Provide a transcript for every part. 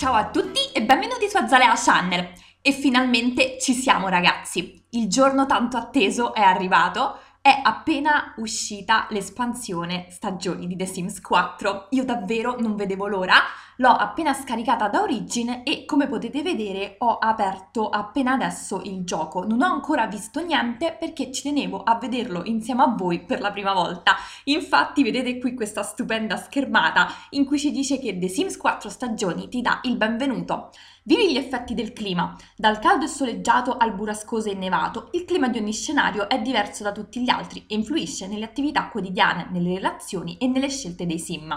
Ciao a tutti e benvenuti su Azalea Channel! E finalmente ci siamo ragazzi! Il giorno tanto atteso è arrivato è appena uscita l'espansione stagioni di The Sims 4. Io davvero non vedevo l'ora, l'ho appena scaricata da Origin e come potete vedere ho aperto appena adesso il gioco. Non ho ancora visto niente perché ci tenevo a vederlo insieme a voi per la prima volta. Infatti vedete qui questa stupenda schermata in cui ci dice che The Sims 4 stagioni ti dà il benvenuto. Vivi gli effetti del clima. Dal caldo e soleggiato al burrascoso e innevato, il clima di ogni scenario è diverso da tutti gli altri e influisce nelle attività quotidiane, nelle relazioni e nelle scelte dei sim.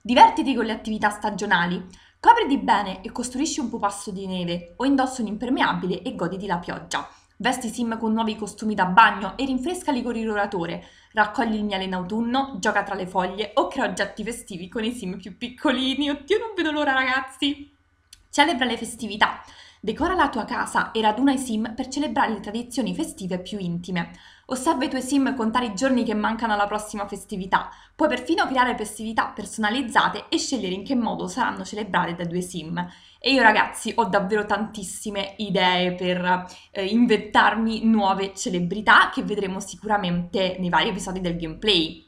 Divertiti con le attività stagionali. Copriti bene e costruisci un pupasso di neve o indossa un impermeabile e goditi la pioggia. Vesti Sim con nuovi costumi da bagno e rinfrescali con il roratore. Raccogli il miele in autunno, gioca tra le foglie o crea oggetti festivi con i Sim più piccolini. Oddio, non vedo l'ora, ragazzi! Celebra le festività. Decora la tua casa e raduna i sim per celebrare le tradizioni festive più intime. Osserva i tuoi sim e contare i giorni che mancano alla prossima festività. Puoi perfino creare festività personalizzate e scegliere in che modo saranno celebrate dai tuoi sim. E io ragazzi ho davvero tantissime idee per eh, inventarmi nuove celebrità che vedremo sicuramente nei vari episodi del gameplay.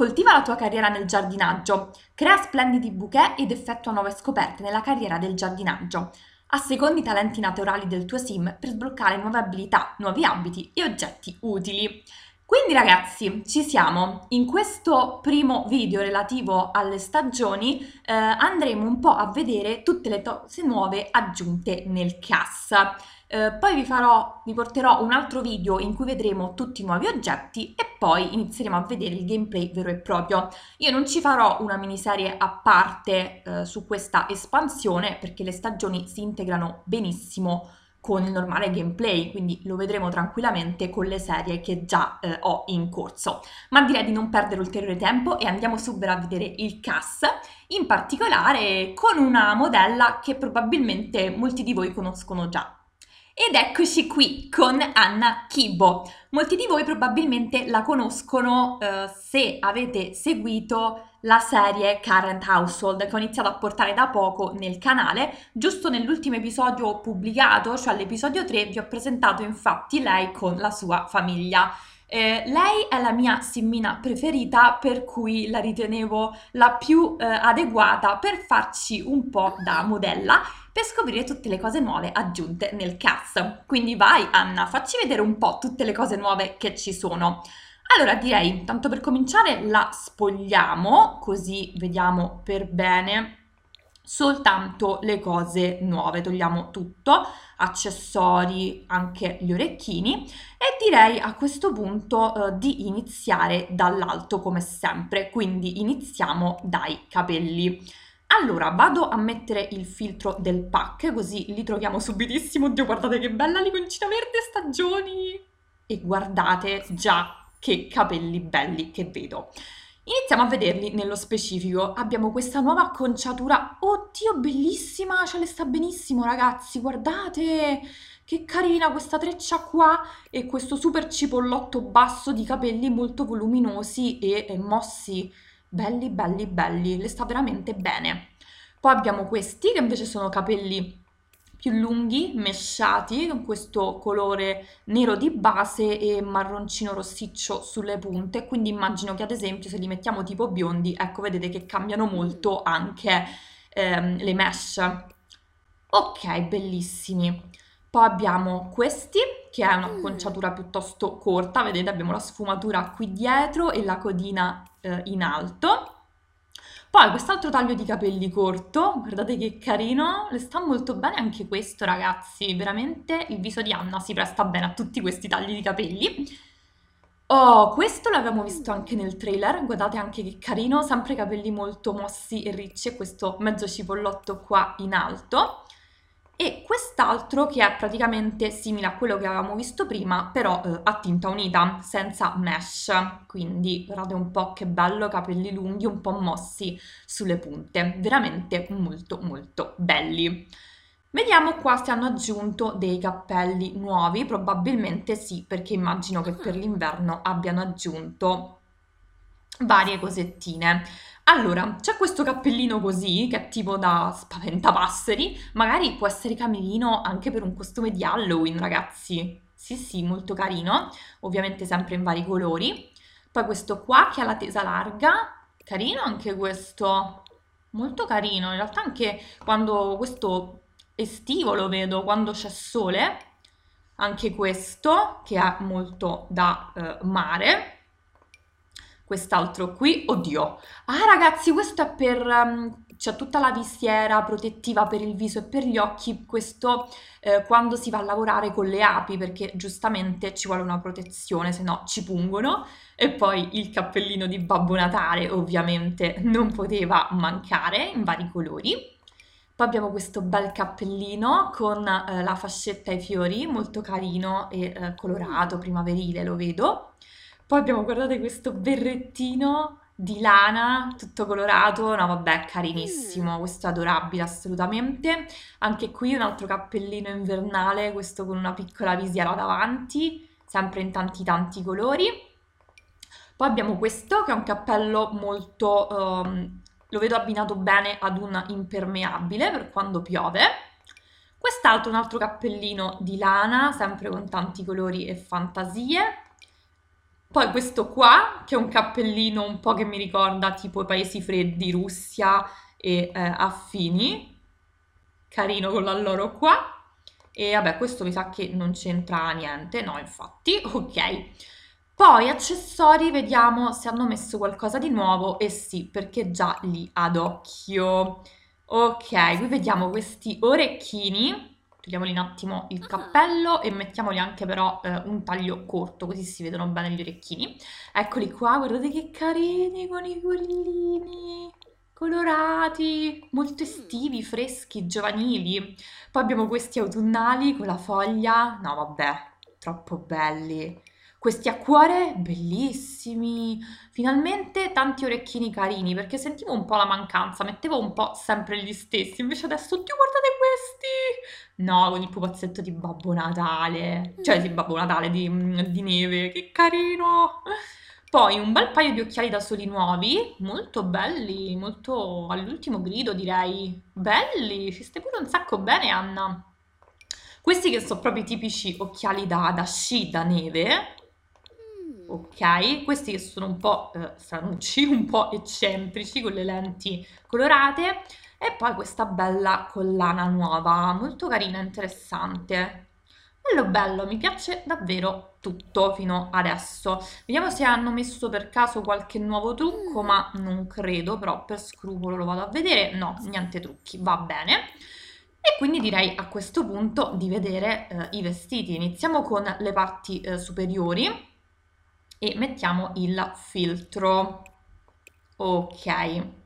Coltiva la tua carriera nel giardinaggio, crea splendidi bouquet ed effettua nuove scoperte nella carriera del giardinaggio. Assecondi i talenti naturali del tuo sim per sbloccare nuove abilità, nuovi abiti e oggetti utili. Quindi ragazzi, ci siamo. In questo primo video relativo alle stagioni eh, andremo un po' a vedere tutte le cose nuove aggiunte nel CAS. Eh, poi vi, farò, vi porterò un altro video in cui vedremo tutti i nuovi oggetti e poi inizieremo a vedere il gameplay vero e proprio. Io non ci farò una miniserie a parte eh, su questa espansione perché le stagioni si integrano benissimo con il normale gameplay, quindi lo vedremo tranquillamente con le serie che già eh, ho in corso. Ma direi di non perdere ulteriore tempo e andiamo subito a vedere il CAS, in particolare con una modella che probabilmente molti di voi conoscono già. Ed eccoci qui con Anna Kibo. Molti di voi probabilmente la conoscono eh, se avete seguito la serie Current Household che ho iniziato a portare da poco nel canale. Giusto nell'ultimo episodio pubblicato, cioè l'episodio 3, vi ho presentato infatti lei con la sua famiglia. Eh, lei è la mia simmina preferita, per cui la ritenevo la più eh, adeguata per farci un po' da modella per scoprire tutte le cose nuove aggiunte nel cast. Quindi vai Anna, facci vedere un po' tutte le cose nuove che ci sono. Allora direi, tanto per cominciare, la spogliamo, così vediamo per bene soltanto le cose nuove, togliamo tutto, accessori, anche gli orecchini e direi a questo punto eh, di iniziare dall'alto come sempre, quindi iniziamo dai capelli. Allora, vado a mettere il filtro del pack, così li troviamo subitissimo. Oddio, guardate che bella l'iconcina verde stagioni! E guardate già che capelli belli che vedo. Iniziamo a vederli nello specifico. Abbiamo questa nuova acconciatura. Oddio, bellissima! Ce le sta benissimo, ragazzi. Guardate! Che carina questa treccia qua e questo super cipollotto basso di capelli molto voluminosi e, e mossi belli, belli, belli, le sta veramente bene. Poi abbiamo questi che invece sono capelli più lunghi, mesciati, con questo colore nero di base e marroncino rossiccio sulle punte, quindi immagino che ad esempio se li mettiamo tipo biondi, ecco vedete che cambiano molto anche ehm, le mesh. Ok, bellissimi. Poi abbiamo questi, che è mm. un'acconciatura piuttosto corta, vedete abbiamo la sfumatura qui dietro e la codina eh, in alto. Poi quest'altro taglio di capelli corto, guardate che carino, le sta molto bene anche questo ragazzi, veramente il viso di Anna si presta bene a tutti questi tagli di capelli. Oh, questo l'abbiamo visto anche nel trailer, guardate anche che carino, sempre capelli molto mossi e ricci e questo mezzo cipollotto qua in alto e quest'altro che è praticamente simile a quello che avevamo visto prima, però eh, a tinta unita, senza mesh. Quindi guardate un po' che bello, capelli lunghi, un po' mossi sulle punte, veramente molto molto belli. Vediamo qua se hanno aggiunto dei cappelli nuovi, probabilmente sì, perché immagino che per l'inverno abbiano aggiunto varie cosettine. Allora, c'è questo cappellino così, che è tipo da spaventapasseri, magari può essere camerino anche per un costume di Halloween, ragazzi. Sì, sì, molto carino, ovviamente sempre in vari colori. Poi questo qua che ha la tesa larga, carino anche questo, molto carino. In realtà anche quando questo estivo lo vedo, quando c'è sole, anche questo che è molto da eh, mare quest'altro qui, oddio. Ah ragazzi, questo è per... Um, c'è tutta la vistiera protettiva per il viso e per gli occhi, questo eh, quando si va a lavorare con le api, perché giustamente ci vuole una protezione, se no ci pungono. E poi il cappellino di Babbo Natale, ovviamente, non poteva mancare, in vari colori. Poi abbiamo questo bel cappellino con eh, la fascetta ai fiori, molto carino e eh, colorato, primaverile, lo vedo. Poi abbiamo guardato questo berrettino di lana, tutto colorato, no vabbè, carinissimo, mm. questo è adorabile assolutamente. Anche qui un altro cappellino invernale, questo con una piccola visiera davanti, sempre in tanti tanti colori. Poi abbiamo questo che è un cappello molto, um, lo vedo abbinato bene ad un impermeabile per quando piove. Quest'altro è un altro cappellino di lana, sempre con tanti colori e fantasie poi questo qua, che è un cappellino un po' che mi ricorda tipo i paesi freddi, Russia e eh, affini. Carino con l'alloro qua. E vabbè, questo mi sa che non c'entra niente, no infatti, ok. Poi accessori, vediamo se hanno messo qualcosa di nuovo, e eh sì, perché già lì ad occhio. Ok, qui vediamo questi orecchini togliamoli un attimo il ah. cappello e mettiamoli anche però eh, un taglio corto, così si vedono bene gli orecchini. Eccoli qua, guardate che carini con i gorillini colorati, molto mm. estivi, freschi, giovanili. Poi abbiamo questi autunnali con la foglia, no vabbè, troppo belli. Questi a cuore bellissimi, finalmente tanti orecchini carini perché sentivo un po' la mancanza, mettevo un po' sempre gli stessi, invece adesso, oddio guardate questi, No, con il pupazzetto di Babbo Natale, mm. cioè di Babbo Natale, di, mm, di neve, che carino! Poi un bel paio di occhiali da soli nuovi, molto belli, molto all'ultimo grido direi. Belli, ci stai pure un sacco bene Anna. Questi che sono proprio i tipici occhiali da, da sci, da neve, mm. ok? Questi che sono un po' eh, stranucci, un po' eccentrici, con le lenti colorate. E poi questa bella collana nuova, molto carina interessante. Bello bello, mi piace davvero tutto fino adesso. Vediamo se hanno messo per caso qualche nuovo trucco, mm. ma non credo, però per scrupolo lo vado a vedere. No, niente trucchi, va bene. E quindi direi a questo punto di vedere eh, i vestiti. Iniziamo con le parti eh, superiori e mettiamo il filtro. Ok.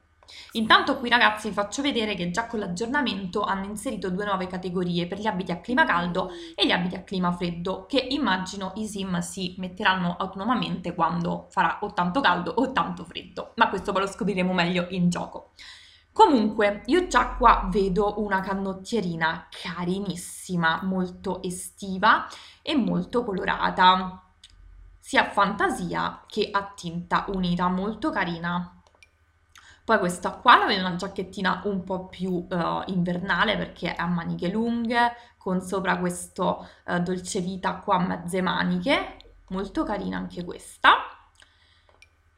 Intanto qui ragazzi vi faccio vedere che già con l'aggiornamento hanno inserito due nuove categorie per gli abiti a clima caldo e gli abiti a clima freddo che immagino i sim si metteranno autonomamente quando farà o tanto caldo o tanto freddo, ma questo poi lo scopriremo meglio in gioco. Comunque, io già qua vedo una canottierina carinissima, molto estiva e molto colorata, sia a fantasia che a tinta unita, molto carina. Poi questa qua la vedo una giacchettina un po' più uh, invernale perché è a maniche lunghe, con sopra questo uh, dolce vita qua a mezze maniche, molto carina anche questa.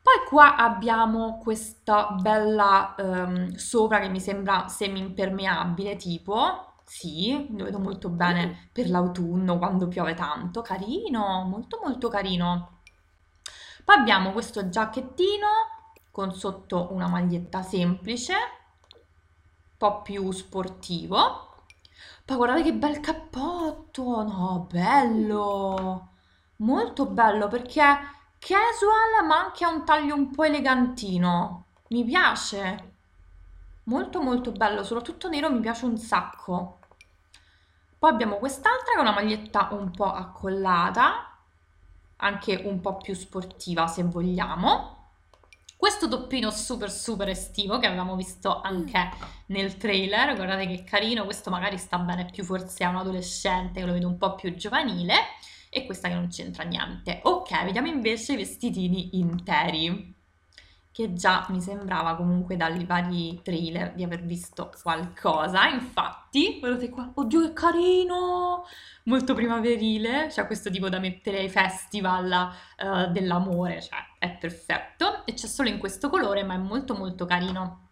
Poi qua abbiamo questa bella um, sopra che mi sembra semi-impermeabile tipo, sì, lo vedo molto bene mm. per l'autunno quando piove tanto, carino, molto molto carino. Poi abbiamo questo giacchettino con sotto una maglietta semplice, un po' più sportivo. Poi guardate che bel cappotto, no, bello, molto bello perché è casual ma anche ha un taglio un po' elegantino, mi piace, molto molto bello, soprattutto nero mi piace un sacco. Poi abbiamo quest'altra che è una maglietta un po' accollata, anche un po' più sportiva se vogliamo. Questo toppino super super estivo che avevamo visto mm. anche nel trailer, guardate che carino, questo magari sta bene più forse a un adolescente che lo vedo un po' più giovanile e questa che non c'entra niente. Ok, vediamo invece i vestitini interi che già mi sembrava comunque dai vari trailer di aver visto qualcosa. Infatti, guardate qua, oddio che carino! Molto primaverile, cioè questo tipo da mettere ai festival uh, dell'amore, cioè è perfetto e c'è solo in questo colore ma è molto molto carino.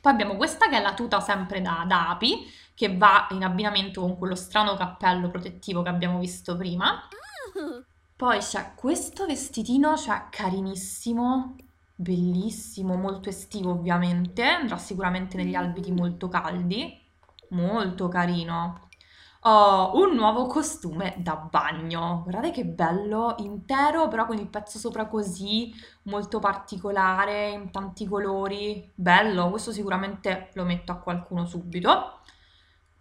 Poi abbiamo questa che è la tuta sempre da, da api che va in abbinamento con quello strano cappello protettivo che abbiamo visto prima. Poi c'è questo vestitino, cioè carinissimo, bellissimo, molto estivo ovviamente, andrà sicuramente negli alberi molto caldi, molto carino ho un nuovo costume da bagno. Guardate che bello, intero, però con il pezzo sopra così, molto particolare, in tanti colori. Bello, questo sicuramente lo metto a qualcuno subito.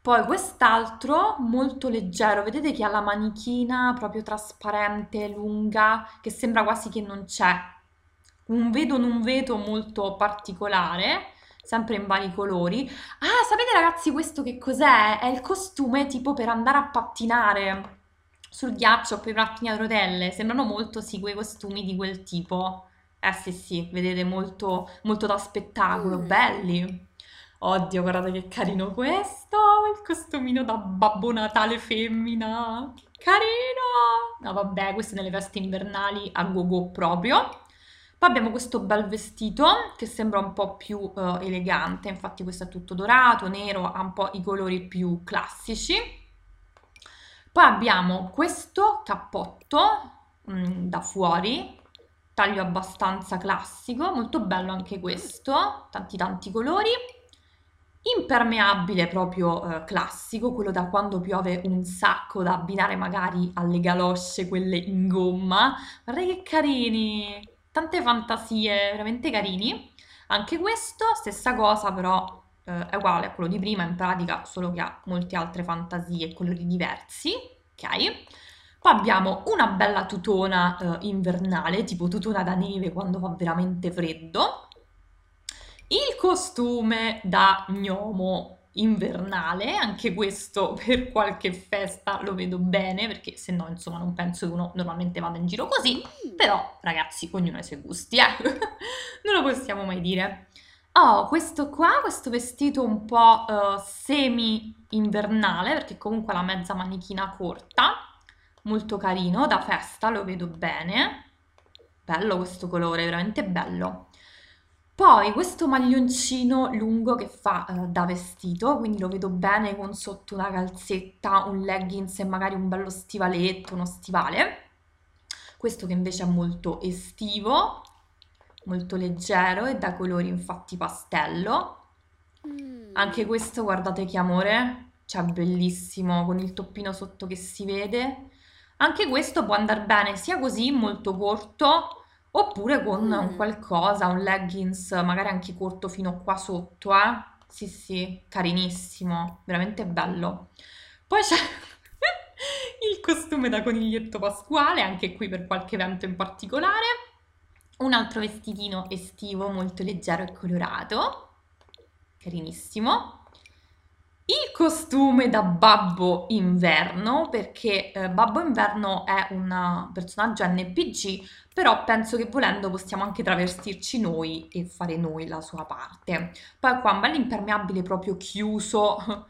Poi quest'altro molto leggero, vedete che ha la manichina proprio trasparente, lunga, che sembra quasi che non c'è. Un vedo non vedo molto particolare sempre in vari colori. Ah, sapete ragazzi questo che cos'è? È il costume tipo per andare a pattinare sul ghiaccio per i pattini a rotelle. Sembrano molto, sì, quei costumi di quel tipo. Eh sì, sì, vedete, molto, molto da spettacolo, mm. belli. Oddio, guardate che carino questo, il costumino da Babbo Natale femmina. Che carino! No, vabbè, queste nelle veste invernali a go-go proprio. Poi abbiamo questo bel vestito che sembra un po' più eh, elegante, infatti questo è tutto dorato, nero, ha un po' i colori più classici. Poi abbiamo questo cappotto mh, mm, da fuori, taglio abbastanza classico, molto bello anche questo, tanti tanti colori. Impermeabile proprio eh, classico, quello da quando piove un sacco da abbinare magari alle galosce, quelle in gomma. Guardate che carini! tante fantasie veramente carini. Anche questo, stessa cosa però eh, è uguale a quello di prima in pratica, solo che ha molte altre fantasie e colori diversi, ok? Poi abbiamo una bella tutona eh, invernale, tipo tutona da neve quando fa veramente freddo. Il costume da gnomo invernale, anche questo per qualche festa lo vedo bene perché se no insomma non penso che uno normalmente vada in giro così, però ragazzi ognuno ha i suoi gusti, eh? non lo possiamo mai dire. Oh, questo qua, questo vestito un po' uh, semi-invernale perché comunque ha la mezza manichina corta, molto carino, da festa lo vedo bene, bello questo colore, veramente bello. Poi questo maglioncino lungo che fa eh, da vestito, quindi lo vedo bene con sotto una calzetta, un leggings e magari un bello stivaletto, uno stivale. Questo che invece è molto estivo, molto leggero e da colori infatti pastello. Mm. Anche questo guardate che amore, cioè bellissimo con il toppino sotto che si vede. Anche questo può andare bene sia così molto corto oppure con mm. un qualcosa, un leggings magari anche corto fino qua sotto, eh? Sì, sì, carinissimo, veramente bello. Poi c'è il costume da coniglietto pasquale, anche qui per qualche evento in particolare. Un altro vestitino estivo molto leggero e colorato, carinissimo. Il costume da Babbo Inverno, perché eh, Babbo Inverno è un personaggio NPG, però penso che volendo possiamo anche travestirci noi e fare noi la sua parte. Poi qua un bel impermeabile proprio chiuso,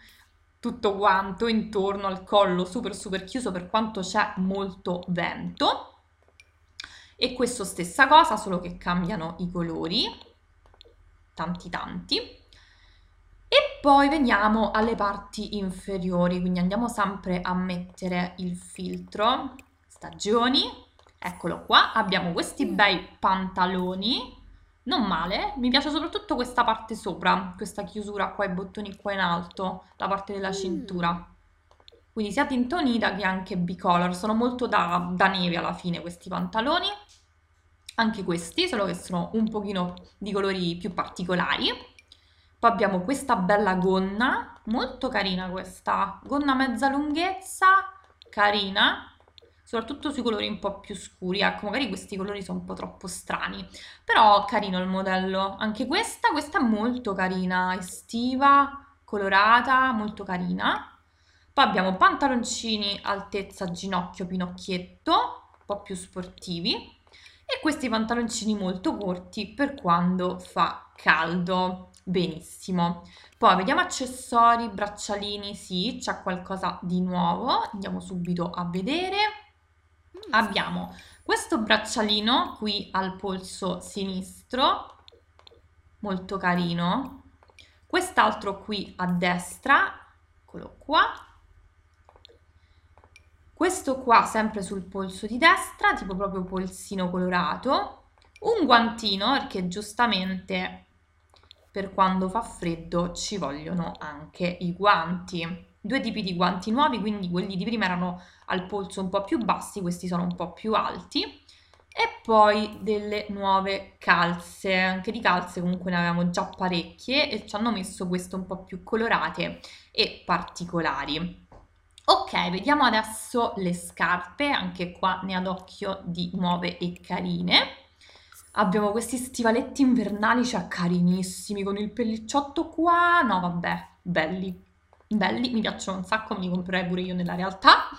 tutto quanto intorno al collo, super super chiuso per quanto c'è molto vento. E questo stessa cosa, solo che cambiano i colori, tanti tanti. E poi veniamo alle parti inferiori, quindi andiamo sempre a mettere il filtro, stagioni, eccolo qua, abbiamo questi bei pantaloni, non male, mi piace soprattutto questa parte sopra, questa chiusura qua, i bottoni qua in alto, la parte della mm. cintura. Quindi sia tintonita che anche bicolor, sono molto da, da neve alla fine questi pantaloni, anche questi, solo che sono un pochino di colori più particolari. Poi abbiamo questa bella gonna, molto carina questa, gonna mezza lunghezza, carina, soprattutto sui colori un po' più scuri, ecco magari questi colori sono un po' troppo strani, però carino il modello, anche questa, questa è molto carina, estiva, colorata, molto carina. Poi abbiamo pantaloncini altezza ginocchio pinocchietto, un po' più sportivi, e questi pantaloncini molto corti per quando fa caldo. Benissimo. Poi vediamo accessori, braccialini, sì, c'è qualcosa di nuovo, andiamo subito a vedere. Mm. Abbiamo questo braccialino qui al polso sinistro, molto carino. Quest'altro qui a destra, eccolo qua. Questo qua sempre sul polso di destra, tipo proprio polsino colorato. Un guantino, perché giustamente per quando fa freddo ci vogliono anche i guanti. Due tipi di guanti nuovi, quindi quelli di prima erano al polso un po' più bassi, questi sono un po' più alti. E poi delle nuove calze, anche di calze comunque ne avevamo già parecchie e ci hanno messo queste un po' più colorate e particolari. Ok, vediamo adesso le scarpe, anche qua ne ad occhio di nuove e carine abbiamo questi stivaletti invernali, cioè carinissimi, con il pellicciotto qua, no vabbè, belli, belli, mi piacciono un sacco, me li comprerei pure io nella realtà.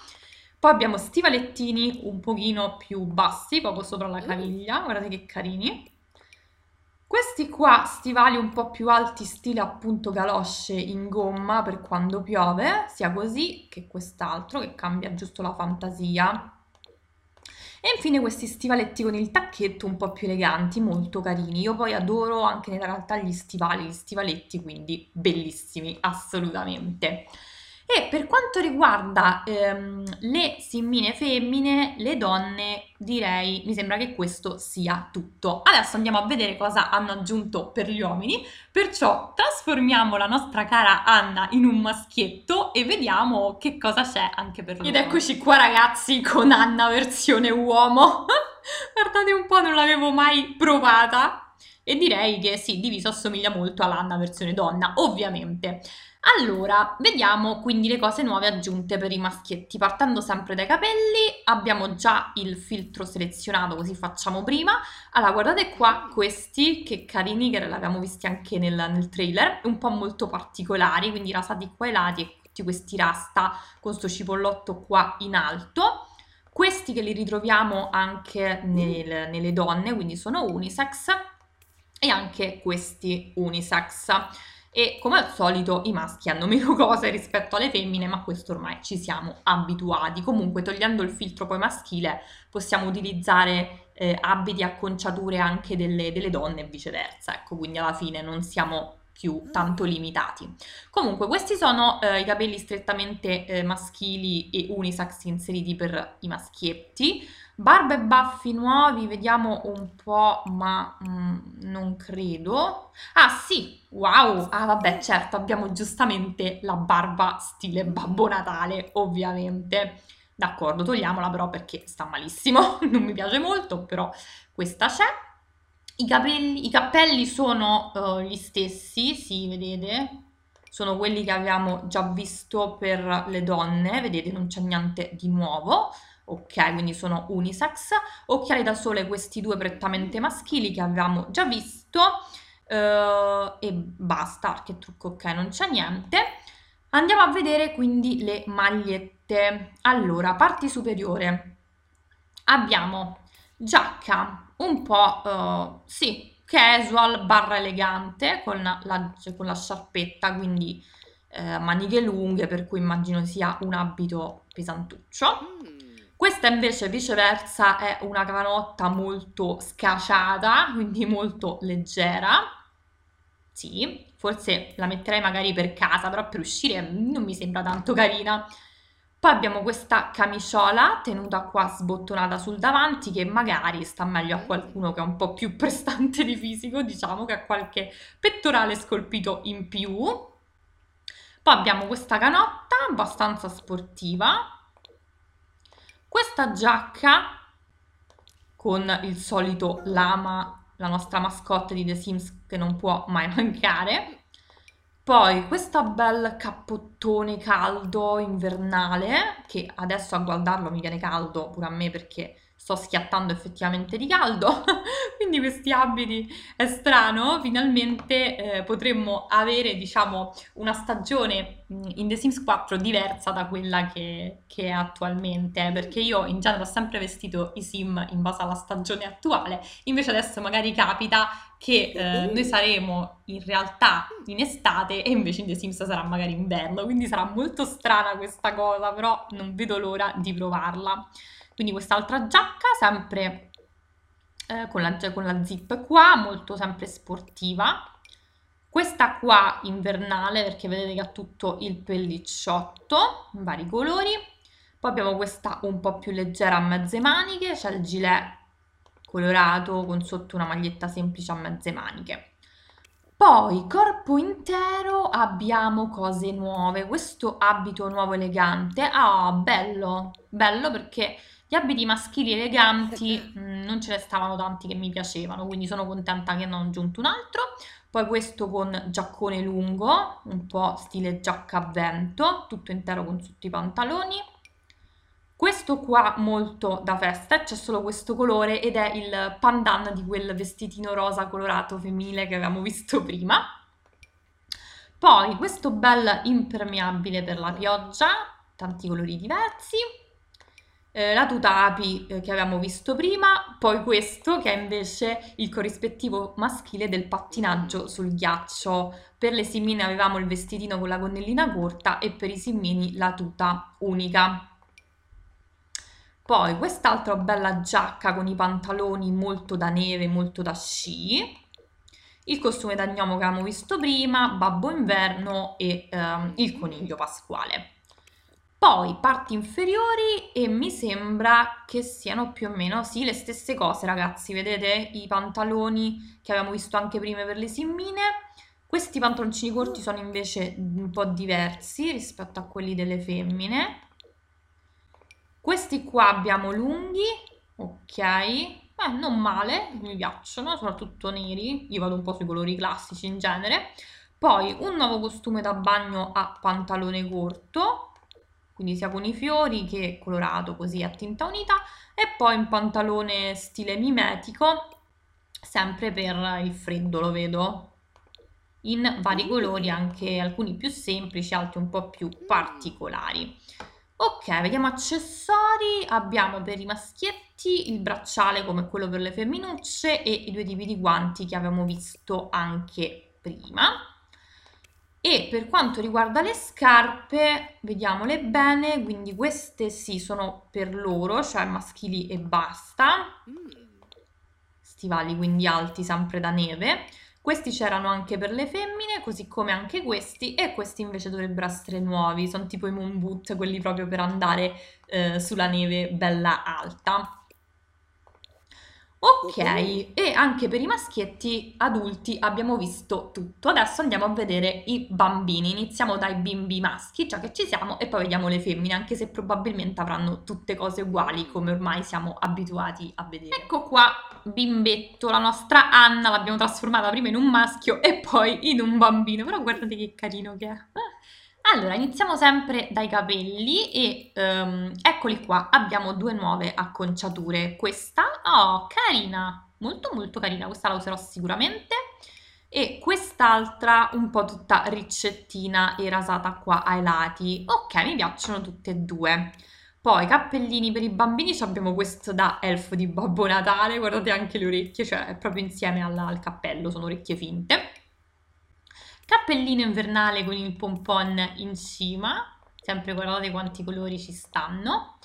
Poi abbiamo stivalettini un pochino più bassi, proprio sopra la mm. caviglia, guardate che carini. Questi qua stivali un po' più alti, stile appunto galosce in gomma per quando piove, sia così che quest'altro che cambia giusto la fantasia. E infine questi stivaletti con il tacchetto un po' più eleganti, molto carini. Io poi adoro anche nella realtà gli stivali, gli stivaletti, quindi bellissimi, assolutamente. E per quanto riguarda ehm, le simmine femmine, le donne, direi, mi sembra che questo sia tutto. Adesso andiamo a vedere cosa hanno aggiunto per gli uomini, perciò trasformiamo la nostra cara Anna in un maschietto e vediamo che cosa c'è anche per loro. Ed eccoci qua ragazzi con Anna versione uomo. Guardate un po', non l'avevo mai provata. E direi che sì, diviso assomiglia molto all'Anna versione donna, ovviamente. Allora, vediamo quindi le cose nuove aggiunte per i maschietti. Partendo sempre dai capelli, abbiamo già il filtro selezionato, così facciamo prima. Allora, guardate qua questi, che carini, che l'abbiamo visti anche nel, nel trailer, un po' molto particolari, quindi rasati qua ai lati e tutti questi rasta con sto cipollotto qua in alto. Questi che li ritroviamo anche nel, nelle donne, quindi sono unisex, e anche questi unisex e come al solito i maschi hanno meno cose rispetto alle femmine, ma questo ormai ci siamo abituati. Comunque togliendo il filtro poi maschile possiamo utilizzare eh, abiti acconciature anche delle, delle donne e viceversa, ecco quindi alla fine non siamo più tanto limitati. Comunque questi sono eh, i capelli strettamente eh, maschili e unisex inseriti per i maschietti. Barba e baffi nuovi, vediamo un po', ma mh, mm, non credo. Ah sì, wow! Ah vabbè, certo, abbiamo giustamente la barba stile Babbo Natale, ovviamente. D'accordo, togliamola però perché sta malissimo, non mi piace molto, però questa c'è. I, capelli, i cappelli sono uh, gli stessi, sì, vedete, sono quelli che avevamo già visto per le donne, vedete non c'è niente di nuovo, ok, quindi sono unisex, occhiali da sole questi due prettamente maschili che avevamo già visto uh, e basta, che trucco, ok, non c'è niente. Andiamo a vedere quindi le magliette. Allora, parti superiore. Abbiamo Giacca un po', uhm, sì, casual barra elegante con la cioè, con la sciarpetta, quindi, ehm, maniche lunghe, per cui immagino sia un abito pesantuccio. Mm. Questa invece viceversa è una canotta molto scaciata, quindi molto leggera. Sì, forse la metterei magari per casa, però per uscire non mi sembra tanto carina. Poi abbiamo questa camiciola tenuta qua sbottonata sul davanti che magari sta meglio a qualcuno che è un po' più prestante di fisico, diciamo che ha qualche pettorale scolpito in più. Poi abbiamo questa canotta abbastanza sportiva, questa giacca con il solito lama, la nostra mascotte di The Sims che non può mai mancare. Poi questo bel cappottone caldo invernale, che adesso a guardarlo mi viene caldo pure a me perché sto schiattando effettivamente di caldo, quindi questi abiti è strano, finalmente eh, potremmo avere diciamo una stagione in The Sims 4 diversa da quella che, che è attualmente, eh, perché io in genere ho sempre vestito i Sim in base alla stagione attuale, invece adesso magari capita che eh, noi saremo in realtà in estate e invece in The Sims sarà magari inverno, quindi sarà molto strana questa cosa, però non vedo l'ora di provarla. Quindi quest'altra giacca, sempre eh, con, la, cioè, con la zip qua, molto sempre sportiva. Questa qua invernale, perché vedete che ha tutto il pellicciotto, in vari colori. Poi abbiamo questa un po' più leggera a mezze maniche, c'è il gilet colorato con sotto una maglietta semplice a mezze maniche. Poi, corpo intero, abbiamo cose nuove. Questo abito nuovo elegante, ah, bello, bello perché gli abiti maschili eleganti mm, non ce ne stavano tanti che mi piacevano, quindi sono contenta che ne ho aggiunto un altro. Poi questo con giaccone lungo, un po' stile giacca a vento, tutto intero con tutti i pantaloni. Questo qua molto da festa, eh, c'è solo questo colore ed è il pandan di quel vestitino rosa colorato femminile che avevamo visto prima. Poi questo bel impermeabile per la pioggia, tanti colori diversi. Eh, la tuta api eh, che avevamo visto prima, poi questo che è invece il corrispettivo maschile del pattinaggio sul ghiaccio. Per le simmine avevamo il vestitino con la gonnellina corta e per i simmini la tuta unica. Poi quest'altra bella giacca con i pantaloni molto da neve, molto da sci. Il costume da gnomo che avevamo visto prima, Babbo Inverno e ehm, il coniglio pasquale poi parti inferiori e mi sembra che siano più o meno sì, le stesse cose ragazzi, vedete i pantaloni che abbiamo visto anche prima per le simmine, questi pantaloncini corti sono invece un po' diversi rispetto a quelli delle femmine, questi qua abbiamo lunghi, ok, eh, non male, mi piacciono, soprattutto neri, io vado un po' sui colori classici in genere, poi un nuovo costume da bagno a pantalone corto, quindi sia con i fiori che colorato così a tinta unita e poi un pantalone stile mimetico sempre per il freddo lo vedo in vari mm. colori anche alcuni più semplici altri un po' più particolari ok vediamo accessori abbiamo per i maschietti il bracciale come quello per le femminucce e i due tipi di guanti che avevamo visto anche prima e per quanto riguarda le scarpe, vediamole bene, quindi queste sì sono per loro, cioè maschili e basta. Mm. Stivali quindi alti sempre da neve. Questi c'erano anche per le femmine, così come anche questi, e questi invece dovrebbero essere nuovi, sono tipo i moon boot, quelli proprio per andare eh, sulla neve bella alta. Ok, mhm. e anche per i maschietti adulti abbiamo visto tutto. Adesso andiamo a vedere i bambini. Iniziamo dai bimbi maschi, già che ci siamo, e poi vediamo le femmine, anche se probabilmente avranno tutte cose uguali, come ormai siamo abituati a vedere. Ecco qua, bimbetto, la nostra Anna l'abbiamo trasformata prima in un maschio e poi in un bambino. Però guardate che carino che è. Allora, iniziamo sempre dai capelli e ehm, eccoli qua, abbiamo due nuove acconciature. Questa, oh, carina, molto molto carina, questa la userò sicuramente. E quest'altra un po' tutta ricettina e rasata qua ai lati. Ok, mi piacciono tutte e due. Poi cappellini per i bambini, abbiamo questo da elfo di Babbo Natale, guardate anche le orecchie, cioè proprio insieme alla, al cappello, sono orecchie finte cappellino invernale con il pompon in cima, sempre guardate quanti colori ci stanno,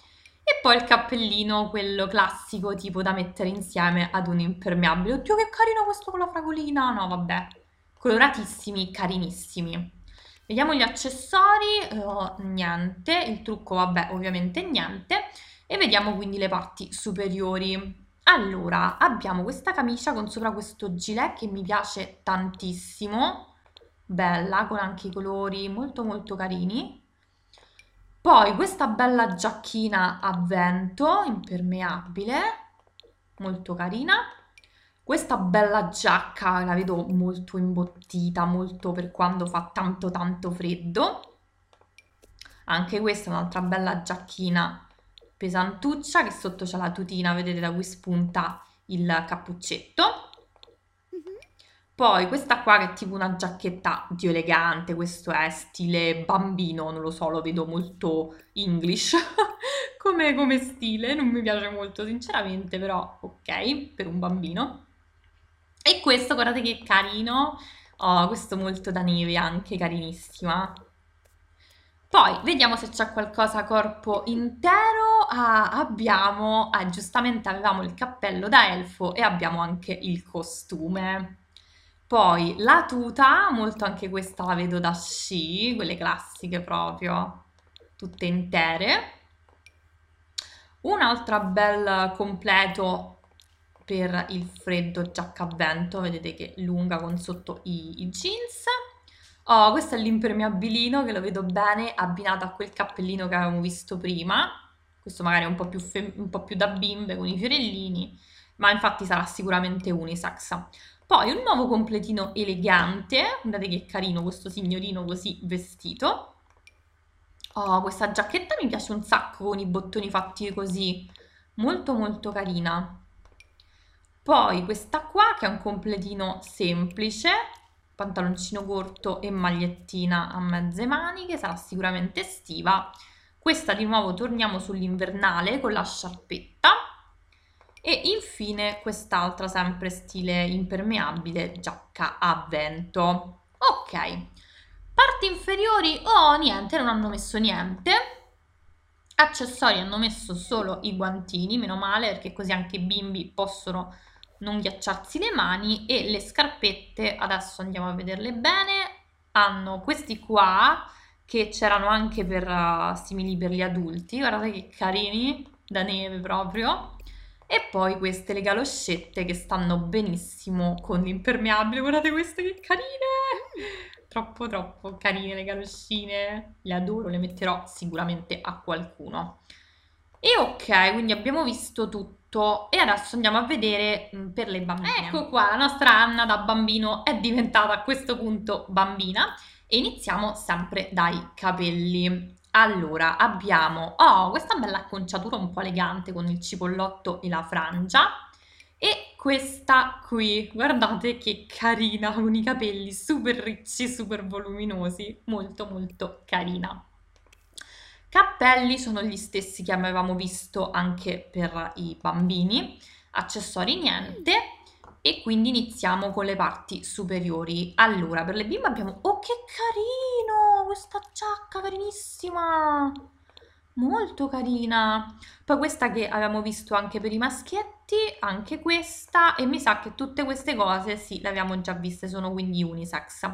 e poi il cappellino, quello classico, tipo da mettere insieme ad un impermeabile. Oddio, che carino questo con la fragolina! No, vabbè, coloratissimi, carinissimi. Vediamo gli accessori, oh, niente, il trucco, vabbè, ovviamente niente. E vediamo quindi le parti superiori. Allora, abbiamo questa camicia con sopra questo gilet che mi piace tantissimo, bella con anche i colori molto molto carini. Poi questa bella giacchina a vento, impermeabile, molto carina. Questa bella giacca la vedo molto imbottita, molto per quando fa tanto tanto freddo. Anche questa è un'altra bella giacchina pesantuccia che sotto c'è la tutina, vedete da cui spunta il cappuccetto. Poi questa qua che è tipo una giacchetta, di elegante, questo è stile bambino, non lo so, lo vedo molto English come, come stile, non mi piace molto sinceramente, però ok, per un bambino. E questo, guardate che carino, oh, questo molto da neve anche, carinissima. Poi vediamo se c'è qualcosa corpo intero. Ah, abbiamo, ah, giustamente avevamo il cappello da elfo e abbiamo anche il costume. Poi la tuta, molto anche questa la vedo da sci, quelle classiche proprio, tutte intere. Un'altra altro bel completo per il freddo giacca a vento, vedete che lunga con sotto i, i jeans. Oh, questo è l'impermeabilino che lo vedo bene abbinato a quel cappellino che avevamo visto prima. Questo magari è un po' più, un po più da bimbe con i fiorellini, ma infatti sarà sicuramente unisex. Poi un nuovo completino elegante, guardate che carino questo signorino così vestito. Oh, questa giacchetta mi piace un sacco con i bottoni fatti così, molto molto carina. Poi questa qua che è un completino semplice, pantaloncino corto e magliettina a mezze maniche, sarà sicuramente estiva. Questa di nuovo torniamo sull'invernale con la sciarpetta e infine quest'altra sempre stile impermeabile, giacca a vento. Ok, parti inferiori, oh niente, non hanno messo niente. Accessori hanno messo solo i guantini, meno male perché così anche i bimbi possono non ghiacciarsi le mani e le scarpette, adesso andiamo a vederle bene, hanno questi qua che c'erano anche per uh, simili per gli adulti, guardate che carini, da neve proprio, e poi queste le galoscette che stanno benissimo con l'impermeabile. Guardate queste che carine! Mm. Troppo troppo carine le galoscine. Le adoro, le metterò sicuramente a qualcuno. E ok, quindi abbiamo visto tutto e adesso andiamo a vedere mm, per le bambine. Ecco qua, la nostra Anna da bambino è diventata a questo punto bambina e iniziamo sempre dai capelli. Allora, abbiamo oh, questa bella acconciatura un po' elegante con il cipollotto e la frangia. E questa qui, guardate che carina, con i capelli super ricci, super voluminosi, molto molto carina. Cappelli sono gli stessi che avevamo visto anche per i bambini, accessori niente e quindi iniziamo con le parti superiori. Allora, per le bimbe abbiamo... Oh, che carino! questa giacca carinissima! Molto carina! Poi questa che avevamo visto anche per i maschietti, anche questa, e mi sa che tutte queste cose, sì, le abbiamo già viste, sono quindi unisex.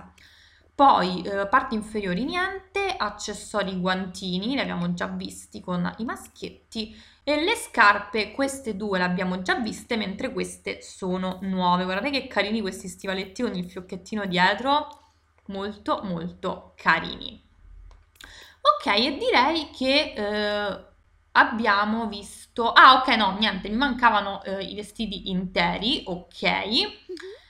Poi eh, parti inferiori niente, accessori guantini, li abbiamo già visti con i maschietti e le scarpe, queste due le abbiamo già viste mentre queste sono nuove. Guardate che carini questi stivaletti con il fiocchettino dietro, molto molto carini. Ok, e direi che eh, abbiamo visto... Ah, ok, no, niente, mi mancavano eh, i vestiti interi, ok. Mm-hmm.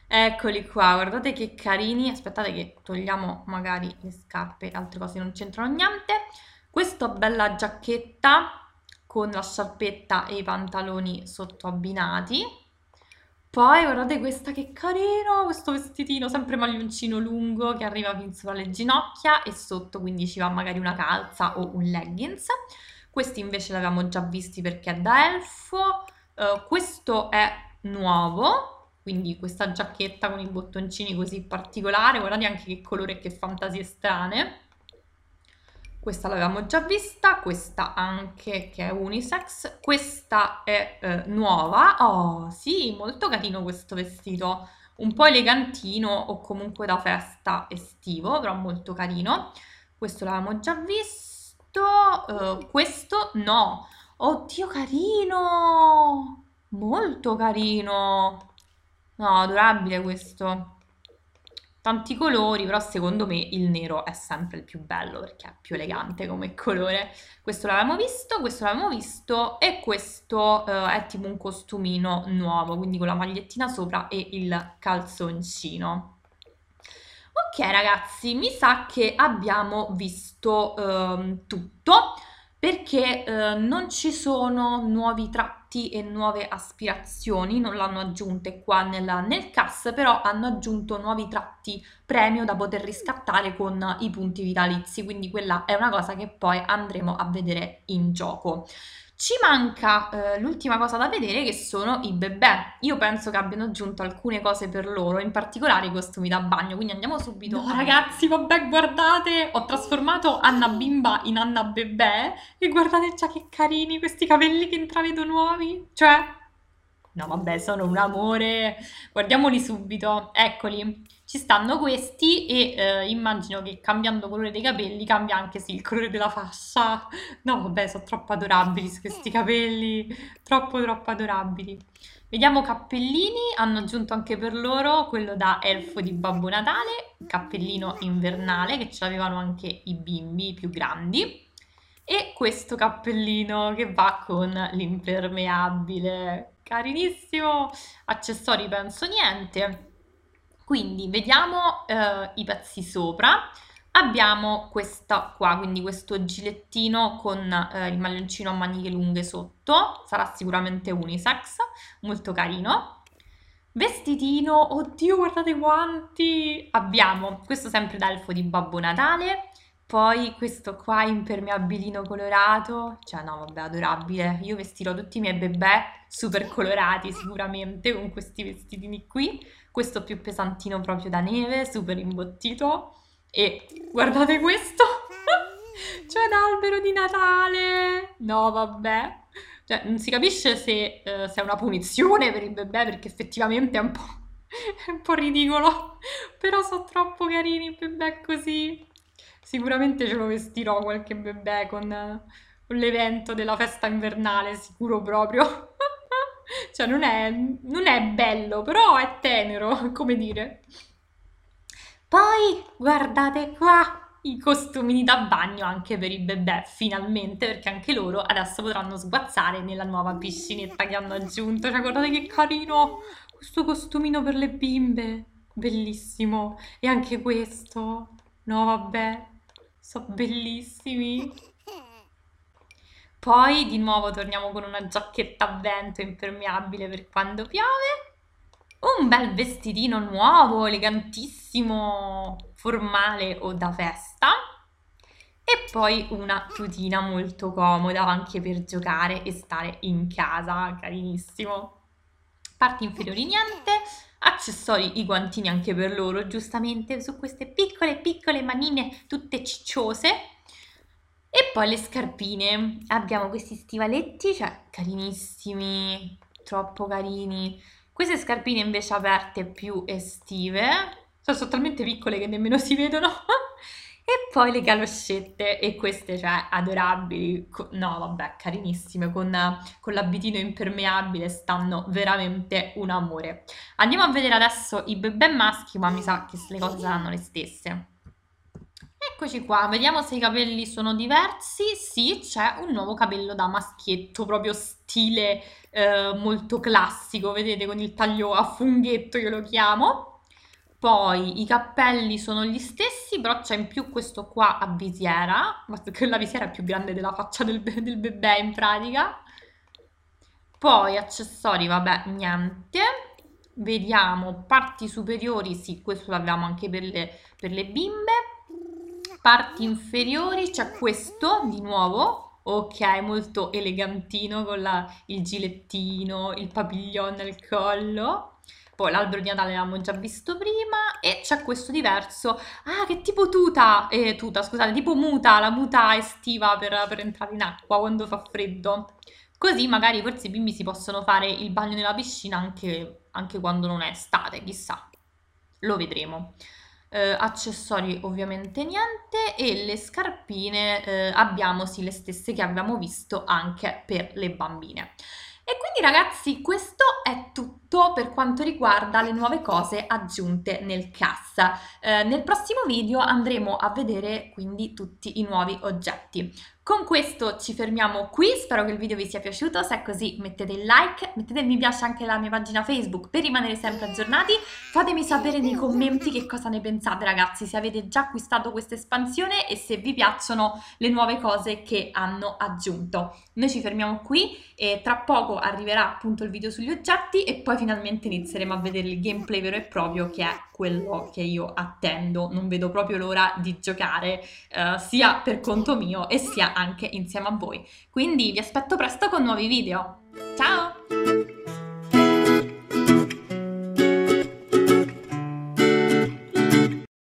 Eccoli qua, guardate che carini. Aspettate che togliamo magari le scarpe, altre cose non c'entrano niente. Questa bella giacchetta con la sciarpetta e i pantaloni sotto abbinati. Poi guardate questa che carino, questo vestitino, sempre maglioncino lungo che arriva fin sopra le ginocchia e sotto quindi ci va magari una calza o un leggings. Questi invece li l'avevamo già visti perché è da elfo. Uh, questo è nuovo, quindi questa giacchetta con i bottoncini così particolare, guardate anche che colore e che fantasie strane questa l'avevamo già vista, questa anche che è unisex, questa è eh, nuova, oh sì, molto carino questo vestito, un po' elegantino o comunque da festa estivo, però molto carino, questo l'avevamo già visto, eh, questo no, oddio carino, molto carino, no, adorabile questo tanti colori, però secondo me il nero è sempre il più bello perché è più mhm. elegante come colore. Questo l'avevamo visto, questo l'avevamo visto e questo eh, è tipo un costumino nuovo, quindi con la magliettina sopra e il calzoncino. Ok ragazzi, mi sa che abbiamo visto eh, tutto perché eh, non ci sono nuovi tratti e nuove aspirazioni, non l'hanno aggiunte qua nella, nel CAS, però hanno aggiunto nuovi tratti premio da poter riscattare con i punti vitalizi, quindi quella è una cosa che poi andremo a vedere in gioco. Ci manca eh, l'ultima cosa da vedere che sono i bebè. Io penso che abbiano aggiunto alcune cose per loro, in particolare i costumi da bagno, quindi andiamo subito. No, ragazzi, vabbè, guardate, ho trasformato Anna Bimba in Anna Bebè e guardate già che carini questi capelli che intravedo nuovi. Cioè, no, vabbè, sono un amore. Guardiamoli subito. Eccoli ci stanno questi e eh, immagino che cambiando colore dei capelli cambia anche sì, il colore della fascia. No, vabbè, sono troppo adorabili questi capelli, troppo troppo adorabili. Vediamo cappellini, hanno aggiunto anche per loro quello da elfo di Babbo Natale, cappellino invernale che ce l'avevano anche i bimbi più grandi e questo cappellino che va con l'impermeabile. Carinissimo, accessori penso niente quindi vediamo eh, i pezzi sopra. Abbiamo questa qua, quindi questo gilettino con eh, il maglioncino a maniche lunghe sotto, sarà sicuramente unisex, molto carino. Vestitino, oddio guardate quanti! Abbiamo questo sempre d'elfo di Babbo Natale, poi questo qua impermeabilino colorato, cioè no vabbè adorabile, io vestirò tutti i miei bebè super colorati sicuramente con questi vestitini qui questo più pesantino proprio da neve, super imbottito e guardate questo, C'è un albero di Natale, no vabbè, cioè non si capisce se, eh, se è una punizione per il bebè perché effettivamente è un po'... È un po' ridicolo, però sono troppo carini i bebè così. Sicuramente ce lo vestirò qualche bebè con, con l'evento della festa invernale, sicuro proprio. cioè non è, non è bello, però è tenero, come dire. Poi guardate qua i costumini da bagno anche per i bebè, finalmente, perché anche loro adesso potranno sguazzare nella nuova piscinetta che hanno aggiunto. Cioè, guardate che carino questo costumino per le bimbe, bellissimo. E anche questo, no vabbè, sono bellissimi. Poi di nuovo torniamo con una giacchetta a vento impermeabile per quando piove. Un bel vestitino nuovo, elegantissimo, formale o da festa. E poi una tutina molto comoda anche per giocare e stare in casa, carinissimo. Parti inferiori niente, accessori i guantini anche per loro, giustamente su queste piccole piccole manine tutte cicciose e poi le scarpine. Abbiamo questi stivaletti, cioè carinissimi, troppo carini. Queste scarpine invece aperte più estive, sono, cioè, sono talmente piccole che nemmeno si vedono. e poi le caloscette, e queste cioè adorabili, no vabbè, carinissime, con, con l'abitino impermeabile, stanno veramente un amore. Andiamo a vedere adesso i bebè maschi, ma mi sa che le cose saranno le stesse. Eccoci qua, vediamo se i capelli sono diversi. Sì, c'è un nuovo capello da maschietto, proprio stile eh, molto classico, vedete, con il taglio a funghetto io lo chiamo. Poi i cappelli sono gli stessi, però c'è in più questo qua a visiera, perché la visiera è più grande della faccia del, be del bebè in pratica. Poi accessori, vabbè, niente. Vediamo parti superiori, sì, questo l'abbiamo anche per le, per le bimbe parti inferiori c'è questo di nuovo. Ok, molto elegantino con la, il gilettino, il papiglione al collo. Poi l'albero di Natale l'abbiamo già visto prima e c'è questo diverso. Ah, che tipo tuta, eh, tuta, scusate, tipo muta, la muta estiva per, per, entrare in acqua quando fa freddo. Così magari forse i bimbi si possono fare il bagno nella piscina anche, anche quando non è estate, chissà. Lo vedremo eh, accessori ovviamente niente e le scarpine eh, abbiamo sì le stesse che abbiamo visto anche per le bambine. E quindi ragazzi questo è tutto per quanto riguarda le nuove cose aggiunte nel cassa. Eh, nel prossimo video andremo a vedere quindi tutti i nuovi oggetti. Con questo ci fermiamo qui, spero che il video vi sia piaciuto, se è così mettete il like, mettete mi piace anche la mia pagina Facebook per rimanere sempre aggiornati, fatemi sapere nei commenti che cosa ne pensate ragazzi, se avete già acquistato questa espansione e se vi piacciono le nuove cose che hanno aggiunto. Noi ci fermiamo qui e tra poco arriverà appunto il video sugli oggetti e poi finalmente inizieremo a vedere il gameplay vero e proprio che è quello che io attendo, non vedo proprio l'ora di giocare eh, sia per conto mio e sia anche insieme a voi. Quindi vi aspetto presto con nuovi video. Ciao!